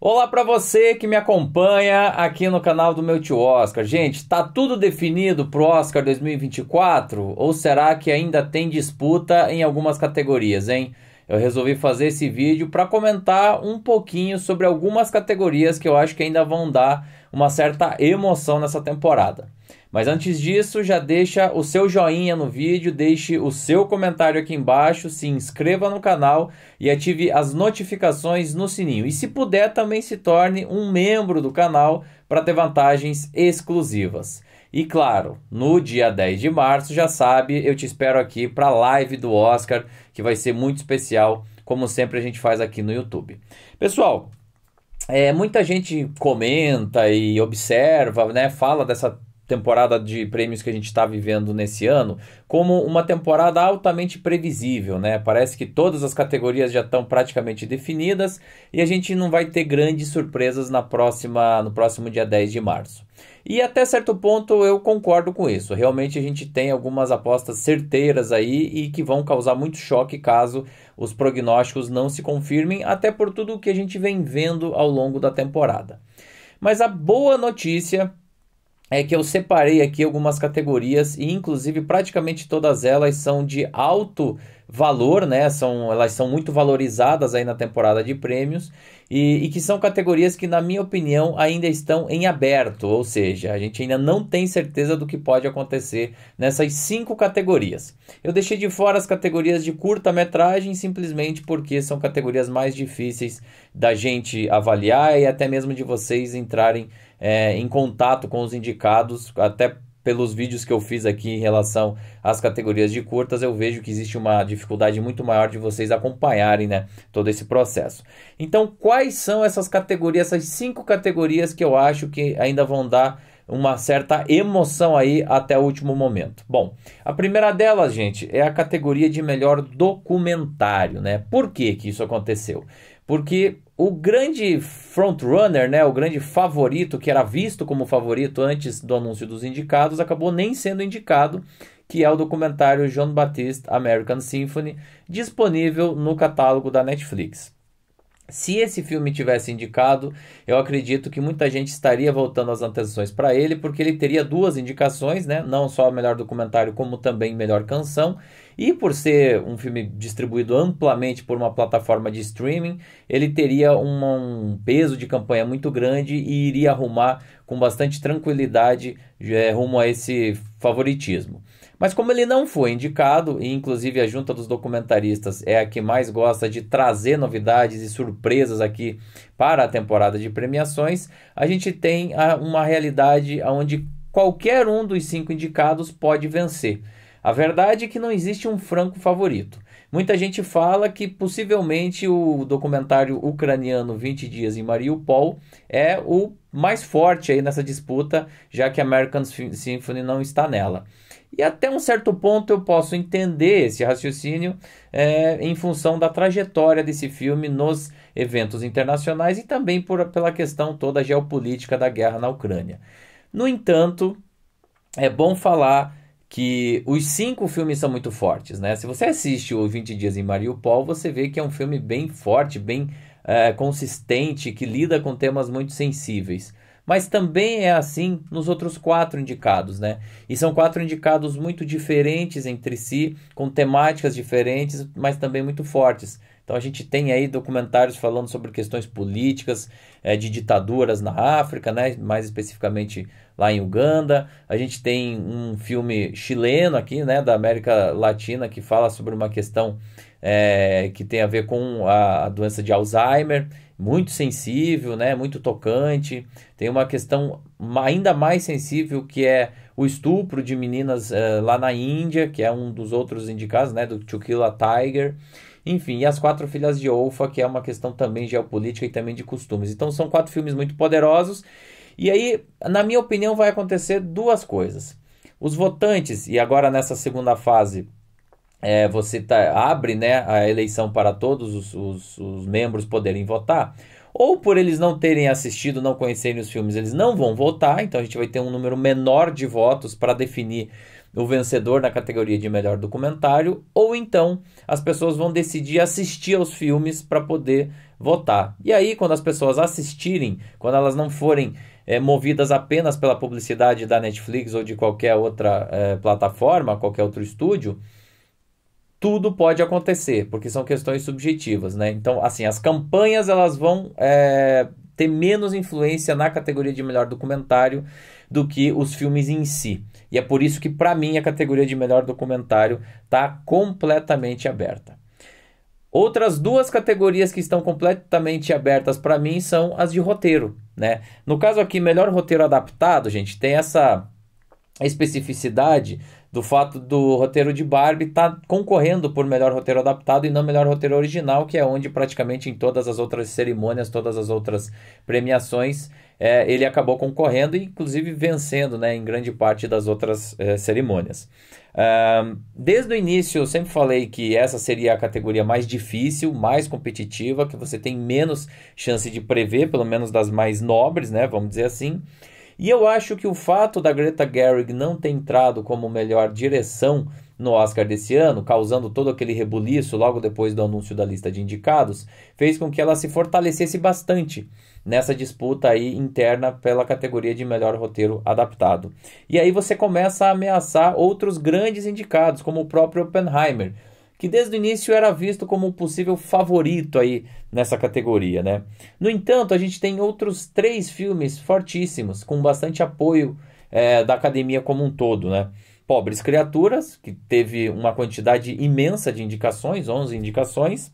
Olá para você que me acompanha aqui no canal do meu tio Oscar. Gente, tá tudo definido pro Oscar 2024 ou será que ainda tem disputa em algumas categorias, hein? Eu resolvi fazer esse vídeo para comentar um pouquinho sobre algumas categorias que eu acho que ainda vão dar uma certa emoção nessa temporada. Mas antes disso, já deixa o seu joinha no vídeo, deixe o seu comentário aqui embaixo, se inscreva no canal e ative as notificações no sininho. E se puder, também se torne um membro do canal para ter vantagens exclusivas. E claro, no dia 10 de março, já sabe, eu te espero aqui para a live do Oscar, que vai ser muito especial, como sempre a gente faz aqui no YouTube. Pessoal, é, muita gente comenta e observa, né, fala dessa temporada de prêmios que a gente está vivendo nesse ano como uma temporada altamente previsível, né? Parece que todas as categorias já estão praticamente definidas e a gente não vai ter grandes surpresas na próxima, no próximo dia 10 de março. E até certo ponto eu concordo com isso. Realmente a gente tem algumas apostas certeiras aí e que vão causar muito choque caso os prognósticos não se confirmem, até por tudo o que a gente vem vendo ao longo da temporada. Mas a boa notícia é que eu separei aqui algumas categorias e inclusive praticamente todas elas são de alto valor, né? São, elas são muito valorizadas aí na temporada de prêmios e, e que são categorias que, na minha opinião, ainda estão em aberto, ou seja, a gente ainda não tem certeza do que pode acontecer nessas cinco categorias. Eu deixei de fora as categorias de curta-metragem simplesmente porque são categorias mais difíceis da gente avaliar e até mesmo de vocês entrarem é, em contato com os indicados, até pelos vídeos que eu fiz aqui em relação às categorias de curtas, eu vejo que existe uma dificuldade muito maior de vocês acompanharem né, todo esse processo. Então, quais são essas categorias, essas cinco categorias que eu acho que ainda vão dar uma certa emoção aí até o último momento. Bom, a primeira delas, gente, é a categoria de melhor documentário, né? Por que, que isso aconteceu? Porque o grande frontrunner, né, o grande favorito, que era visto como favorito antes do anúncio dos indicados, acabou nem sendo indicado, que é o documentário John Baptiste American Symphony, disponível no catálogo da Netflix. Se esse filme tivesse indicado, eu acredito que muita gente estaria voltando as atenções para ele, porque ele teria duas indicações, né? Não só melhor documentário, como também melhor canção. E por ser um filme distribuído amplamente por uma plataforma de streaming, ele teria um peso de campanha muito grande e iria arrumar com bastante tranquilidade é, rumo a esse favoritismo. Mas como ele não foi indicado, e inclusive a junta dos documentaristas é a que mais gosta de trazer novidades e surpresas aqui para a temporada de premiações, a gente tem ah, uma realidade onde qualquer um dos cinco indicados pode vencer. A verdade é que não existe um franco favorito. Muita gente fala que possivelmente o documentário ucraniano 20 Dias em Mariupol é o mais forte aí nessa disputa, já que a American Symphony não está nela. E até um certo ponto eu posso entender esse raciocínio é, em função da trajetória desse filme nos eventos internacionais e também por, pela questão toda geopolítica da guerra na Ucrânia. No entanto, é bom falar que os cinco filmes são muito fortes, né? Se você assiste o 20 Dias em Mariupol, você vê que é um filme bem forte, bem é, consistente, que lida com temas muito sensíveis. Mas também é assim nos outros quatro indicados, né? E são quatro indicados muito diferentes entre si, com temáticas diferentes, mas também muito fortes. Então a gente tem aí documentários falando sobre questões políticas, é, de ditaduras na África, né? mais especificamente lá em Uganda. A gente tem um filme chileno aqui, né, da América Latina, que fala sobre uma questão é, que tem a ver com a, a, doença de Alzheimer, muito sensível, né, muito tocante. Tem uma questão ainda mais sensível que é o estupro de meninas é, lá na Índia, que é um dos outros indicados, né, do Chukila Tiger. Enfim, e As Quatro Filhas de Olfa, que é uma questão também geopolítica e também de costumes. Então, são quatro filmes muito poderosos e aí, na minha opinião, vai acontecer duas coisas. Os votantes, e agora nessa segunda fase, é, você tá, abre né, a eleição para todos os, os, os membros poderem votar ou por eles não terem assistido, não conhecerem os filmes, eles não vão votar, então a gente vai ter um número menor de votos para definir o vencedor na categoria de melhor documentário, ou então as pessoas vão decidir assistir aos filmes para poder votar. E aí, quando as pessoas assistirem, quando elas não forem é, movidas apenas pela publicidade da Netflix ou de qualquer outra é, plataforma, qualquer outro estúdio, tudo pode acontecer, porque são questões subjetivas, né? Então, assim, as campanhas elas vão é, ter menos influência na categoria de melhor documentário do que os filmes em si. E é por isso que, para mim, a categoria de melhor documentário está completamente aberta. Outras duas categorias que estão completamente abertas para mim são as de roteiro né? No caso aqui, melhor roteiro adaptado, gente, tem essa a especificidade do fato do roteiro de Barbie estar tá concorrendo por melhor roteiro adaptado e não melhor roteiro original, que é onde praticamente em todas as outras cerimônias, todas as outras premiações, é, ele acabou concorrendo e inclusive vencendo né, em grande parte das outras é, cerimônias. Um, desde o início eu sempre falei que essa seria a categoria mais difícil, mais competitiva, que você tem menos chance de prever, pelo menos das mais nobres, né, vamos dizer assim. E eu acho que o fato da Greta Gerwig não ter entrado como melhor direção no Oscar desse ano, causando todo aquele rebuliço logo depois do anúncio da lista de indicados, fez com que ela se fortalecesse bastante nessa disputa aí interna pela categoria de melhor roteiro adaptado. E aí você começa a ameaçar outros grandes indicados, como o próprio Oppenheimer, que desde o início era visto como o possível favorito aí nessa categoria, né? No entanto, a gente tem outros três filmes fortíssimos, com bastante apoio é, da academia como um todo, né? Pobres Criaturas, que teve uma quantidade imensa de indicações, 11 indicações.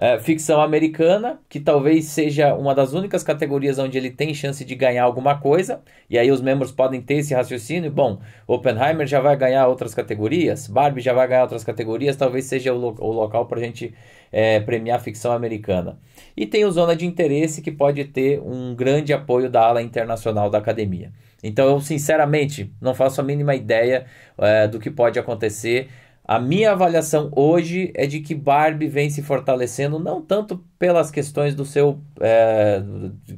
É, ficção americana, que talvez seja uma das únicas categorias onde ele tem chance de ganhar alguma coisa, e aí os membros podem ter esse raciocínio. Bom, Oppenheimer já vai ganhar outras categorias, Barbie já vai ganhar outras categorias, talvez seja o, lo o local para a gente é, premiar ficção americana. E tem o Zona de Interesse, que pode ter um grande apoio da ala internacional da academia. Então, eu sinceramente não faço a mínima ideia é, do que pode acontecer a minha avaliação hoje é de que Barbie vem se fortalecendo, não tanto pelas questões do seu é,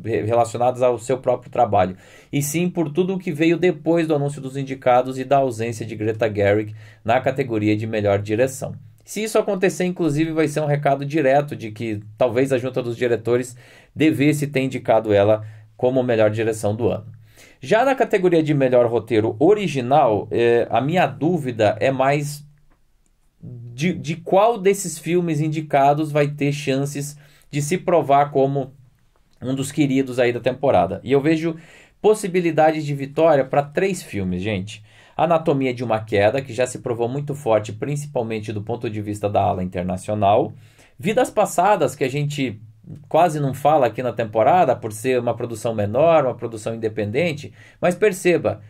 relacionadas ao seu próprio trabalho, e sim por tudo o que veio depois do anúncio dos indicados e da ausência de Greta Gerwig na categoria de melhor direção. Se isso acontecer, inclusive, vai ser um recado direto de que talvez a junta dos diretores devesse ter indicado ela como melhor direção do ano. Já na categoria de melhor roteiro original, é, a minha dúvida é mais de, de qual desses filmes indicados vai ter chances de se provar como um dos queridos aí da temporada. E eu vejo possibilidades de vitória para três filmes, gente. Anatomia de uma Queda, que já se provou muito forte, principalmente do ponto de vista da ala internacional. Vidas Passadas, que a gente quase não fala aqui na temporada, por ser uma produção menor, uma produção independente. Mas perceba,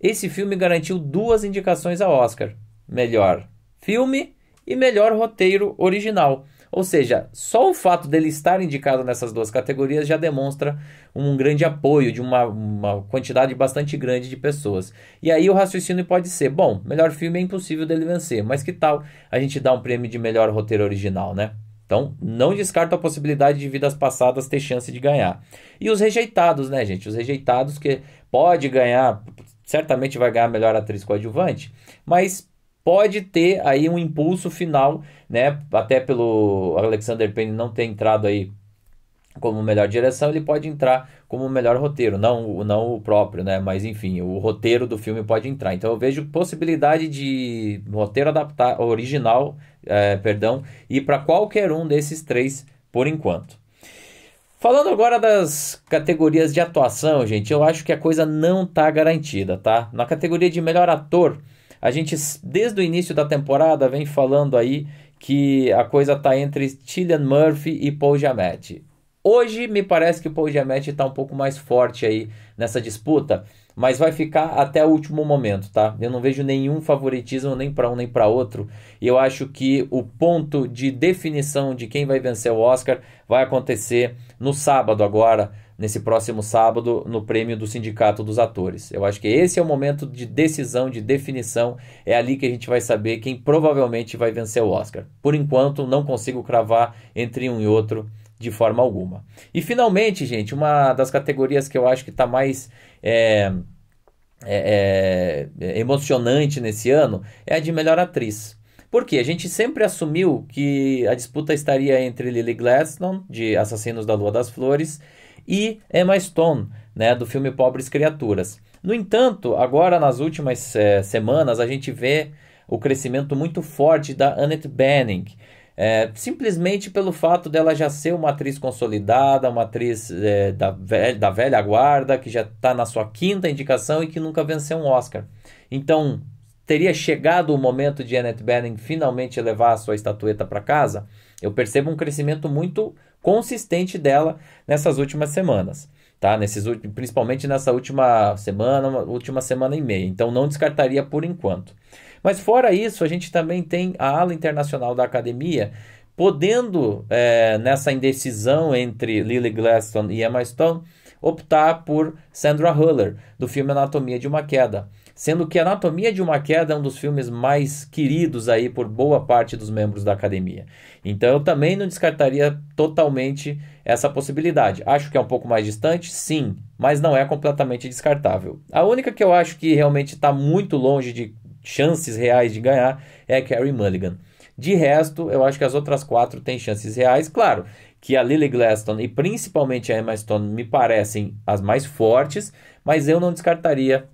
esse filme garantiu duas indicações a Oscar. Melhor filme e melhor roteiro original. Ou seja, só o fato dele estar indicado nessas duas categorias já demonstra um grande apoio de uma, uma, quantidade bastante grande de pessoas. E aí o raciocínio pode ser: bom, melhor filme é impossível dele vencer, mas que tal a gente dar um prêmio de melhor roteiro original, né? Então, não descarto a possibilidade de vidas passadas ter chance de ganhar. E os rejeitados, né, gente? Os rejeitados que pode ganhar, certamente vai ganhar melhor atriz coadjuvante, mas pode ter aí um impulso final, né? Até pelo Alexander Payne não ter entrado aí como melhor direção, ele pode entrar como melhor roteiro, não, não o próprio, né? Mas enfim, o roteiro do filme pode entrar. Então eu vejo possibilidade de roteiro adaptar, original, é, perdão, e para qualquer um desses três por enquanto. Falando agora das categorias de atuação, gente, eu acho que a coisa não tá garantida, tá? Na categoria de melhor ator, a gente, desde o início da temporada, vem falando aí que a coisa está entre Tillian Murphy e Paul Giamatti. Hoje me parece que o Paul Giamatti está um pouco mais forte aí nessa disputa, mas vai ficar até o último momento, tá? Eu não vejo nenhum favoritismo nem para um nem para outro. E eu acho que o ponto de definição de quem vai vencer o Oscar vai acontecer no sábado agora, nesse próximo sábado, no prêmio do Sindicato dos Atores. Eu acho que esse é o momento de decisão, de definição. É ali que a gente vai saber quem provavelmente vai vencer o Oscar. Por enquanto, não consigo cravar entre um e outro de forma alguma. E finalmente, gente, uma das categorias que eu acho que está mais é, é, é, emocionante nesse ano é a de melhor atriz. Porque a gente sempre assumiu que a disputa estaria entre Lily Gladstone, de Assassinos da Lua das Flores, e Emma Stone, né, do filme Pobres Criaturas. No entanto, agora nas últimas é, semanas a gente vê o crescimento muito forte da Annette Bening, é, simplesmente pelo fato dela já ser uma atriz consolidada, uma atriz é, da, velha, da velha guarda, que já está na sua quinta indicação e que nunca venceu um Oscar. Então, teria chegado o momento de Annette Bening finalmente levar a sua estatueta para casa? Eu percebo um crescimento muito consistente dela nessas últimas semanas. Tá, nesses, principalmente nessa última semana, última semana e meia. Então não descartaria por enquanto. Mas fora isso, a gente também tem a ala internacional da academia podendo, é, nessa indecisão entre Lily Gladstone e Emma Stone, optar por Sandra Huller, do filme Anatomia de uma Queda. Sendo que Anatomia de uma Queda é um dos filmes mais queridos aí por boa parte dos membros da academia. Então eu também não descartaria totalmente essa possibilidade. Acho que é um pouco mais distante, sim, mas não é completamente descartável. A única que eu acho que realmente está muito longe de, chances reais de ganhar é Carrie Mulligan. De resto, eu acho que as outras quatro têm chances reais. Claro que a Lily Gladstone e principalmente a Emma Stone me parecem as mais fortes, mas eu não descartaria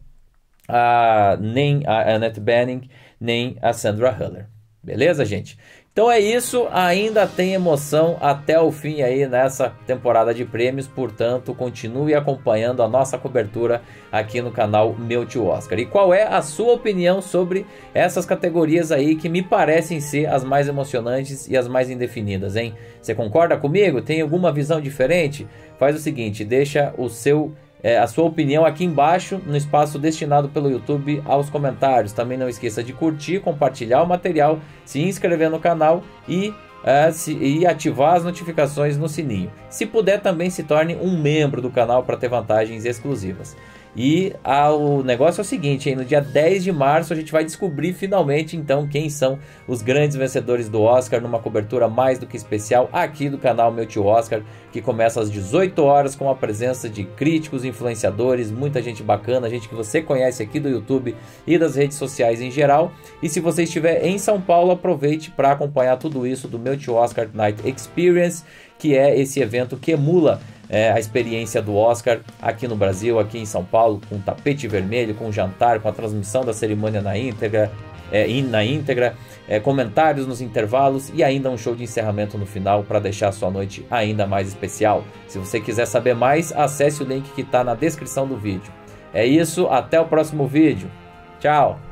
a, nem a Annette Bening, nem a Sandra Huller. Beleza, gente? Então é isso, ainda tem emoção até o fim aí nessa temporada de prêmios, portanto, continue acompanhando a nossa cobertura aqui no canal Meu Tio Oscar. E qual é a sua opinião sobre essas categorias aí que me parecem ser as mais emocionantes e as mais indefinidas, hein? Você concorda comigo? Tem alguma visão diferente? Faz o seguinte, deixa o seu é, a sua opinião aqui embaixo no espaço destinado pelo YouTube aos comentários. Também não esqueça de curtir, compartilhar o material, se inscrever no canal e é, se, e ativar as notificações no sininho. Se puder, também se torne um membro do canal para ter vantagens exclusivas. E ah, o negócio é o seguinte, hein? no dia 10 de março a gente vai descobrir finalmente então quem são os grandes vencedores do Oscar numa cobertura mais do que especial aqui do canal Meu Tio Oscar que começa às 18 horas com a presença de críticos, influenciadores, muita gente bacana, gente que você conhece aqui do YouTube e das redes sociais em geral. E se você estiver em São Paulo, aproveite para acompanhar tudo isso do meu tio Oscar Night Experience, que é esse evento que emula é, a experiência do Oscar aqui no Brasil, aqui em São Paulo, com tapete vermelho, com jantar, com a transmissão da cerimônia na íntegra, é, na íntegra é, comentários nos intervalos e ainda um show de encerramento no final para deixar a sua noite ainda mais especial. Se você quiser saber mais, acesse o link que está na descrição do vídeo. É isso, até o próximo vídeo. Tchau!